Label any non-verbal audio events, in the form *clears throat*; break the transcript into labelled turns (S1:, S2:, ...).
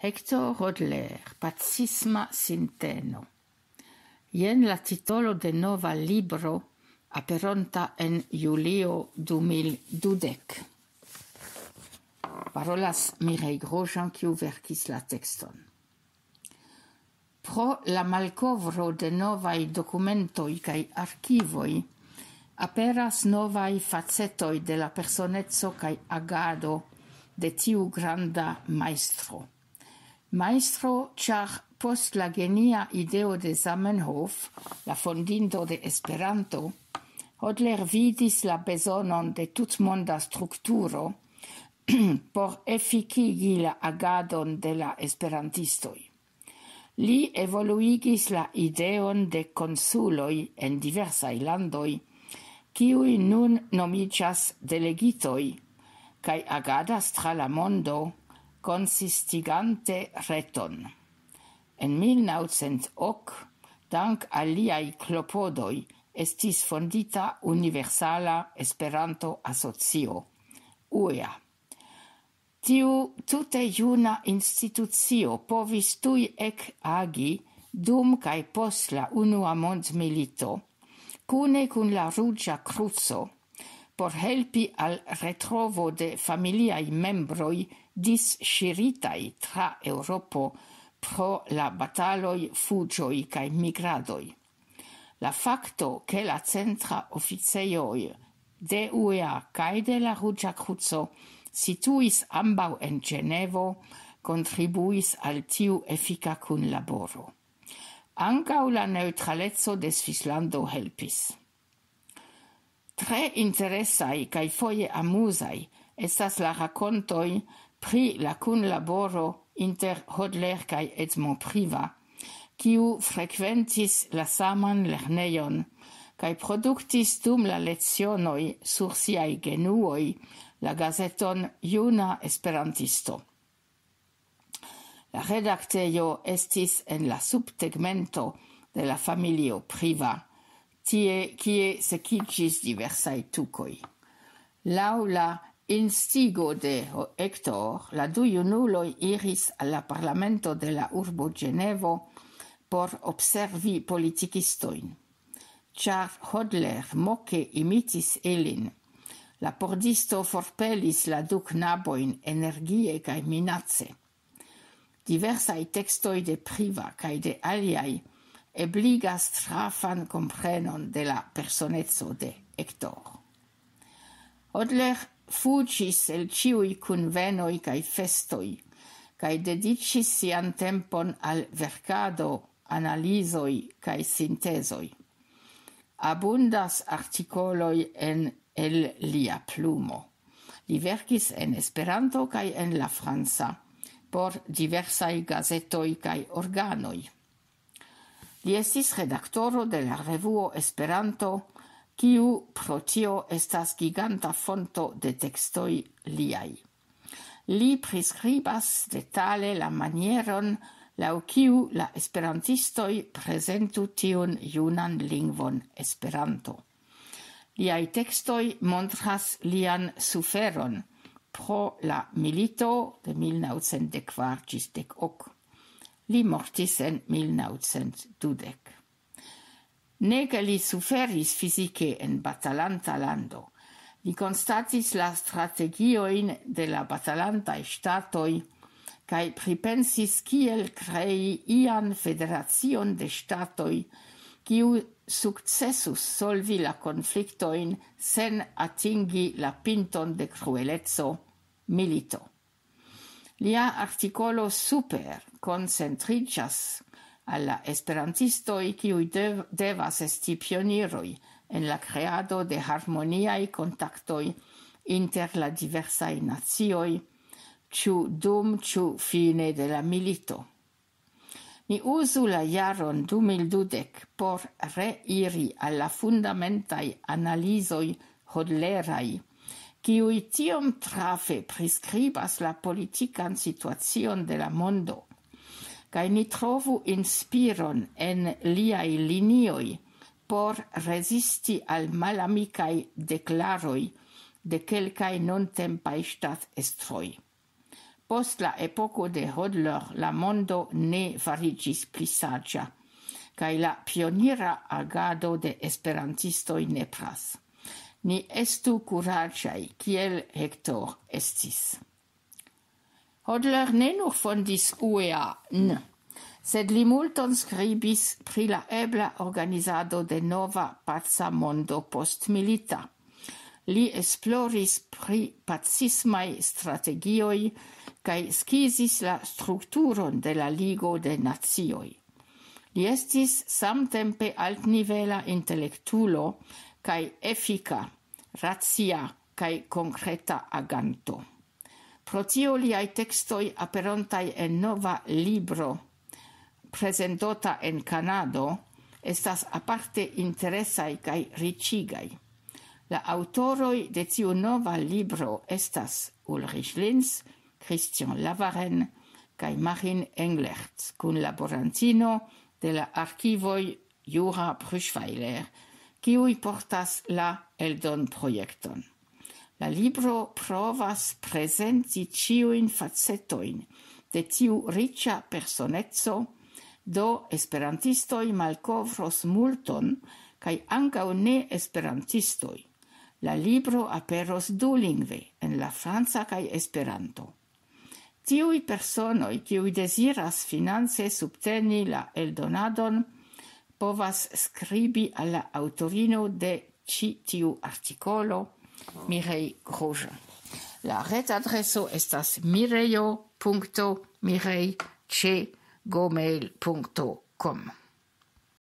S1: Hector Rodler, Pazzisma Sinteno. Ien la titolo de nova libro aperonta en julio du Parolas Mireille Grosjean, qui verkis la texton. Pro la malcovro de novai documentoi cae archivoi, aperas novai facetoi de la personezzo cae agado de tiu granda maestro. Maestro, char post la genia ideo de Zamenhof, la fondinto de Esperanto, Hodler vidis la besonon de tut monda structuro *clears throat* por efficigi la agadon de la esperantistoi. Li evoluigis la ideon de consuloi en diversai landoi, quiui nun nomicias delegitoi, cae agadas tra la mondo consistigante reton. En 1908, dank aliai clopodoi, estis fondita Universala Esperanto Asocio, UEA. Tiu tute juna institucio povis tui ec agi dum cae pos la unua mond milito, cune cun la Rugia Cruzo, por helpi al retrovo de familiai membroi disciritai tra Europo pro la bataloi fugioi cae migradoi. La facto che la centra officeioi de UEA cae de la Ruggia Cruzzo situis ambau en Genevo contribuis al tiu efica cun laboro. Ancau la neutralezzo de Fislando helpis. Tre interessai cae foie amusai estas la racontoi pri la cun laboro inter Hodler cae mon Priva, quiu frequentis la saman lerneion, cae productis dum la lezionoi sur siai genuoi la gazeton Iuna Esperantisto. La redacteio estis en la subtegmento de la familio Priva, tie quie secicis diversae tucoi. Laula Instigo de Hector, la du iunuloi iris al parlamento de la urbo Genevo por observi politicistoin. Char Hodler moque imitis elin. La pordisto forpelis la duc naboin energie cae minace. Diversai textoi de priva cae de aliai ebligas trafan comprenon de la personezzo de Hector. Hodler fucis el ciui cunvenoi cae festoi, cae dedicis sian tempon al vercado, analizoi cae sintesoi. Abundas articoloi en el lia plumo. Li vercis en Esperanto cae en la Franza, por diversai gazetoi cae organoi. Li estis redaktoro de la revuo Esperanto, kiu pro tio estas giganta fonto de tekstoj liaj. Li preskribas detale la manieron la kiu la esperantistoi prezentu tion junan lingvon Esperanto. Liaj tekstoj montras lian suferon pro la milito de 1914 ok. Li mortis en 1912. Nega li suferis fisike en batalanta lando. Li constatis la strategioin de la batalanta statoi kai pripensis kiel crei ian federazion de statoi kiu successus solvi la conflictoin sen atingi la pinton de cruelezzo milito. Lia articolo super concentricias alla esperantisto i ki u devas esti pioniroi en la creado de harmonia i contactoi inter la diversa nazioi chu dum chu fine de la milito ni usu la jaron du por re iri alla fundamenta analisoi hodlerai ki u tiom trafe prescribas la politica situazion de la mondo kai ni trovu inspiron en lia linioi por resisti al malamikai de claroi de quel kai non tempae stat estroi post la epoko de hodler la mondo ne farigis plisaggia kai la pioniera agado de esperantistoi in nepras ni estu kuracai kiel hector estis Hodler ne nur fondis UEA, n, sed li multon scribis pri la ebla organizado de nova pazza mondo postmilita. Li esploris pri pazzismai strategioi cae scisis la structuron de la Ligo de Nazioi. Li estis samtempe altnivela intellectulo cae efica, razia cae concreta aganto pro tio textoi aperontai en nova libro presentota en Canado estas aparte interesa cae ricigai. La autoroi de tiu nova libro estas Ulrich Linz, Christian Lavaren cae Marin Englert, cun laborantino de la archivoi Jura Prüschweiler, qui portas la Eldon projecton La libro provas presenti ciuin in facetoin de tiu ricia personezzo, do esperantistoi malcovros multon, cae ancau ne esperantistoi. La libro aperos du lingve, en la Franza cae esperanto. Tiui personoi, ciui desiras finanze subteni la eldonadon, povas scribi alla autorino de ci tiu articolo, Mireille Roger. La Redadresse ist das mireio.mireille.gmail.com.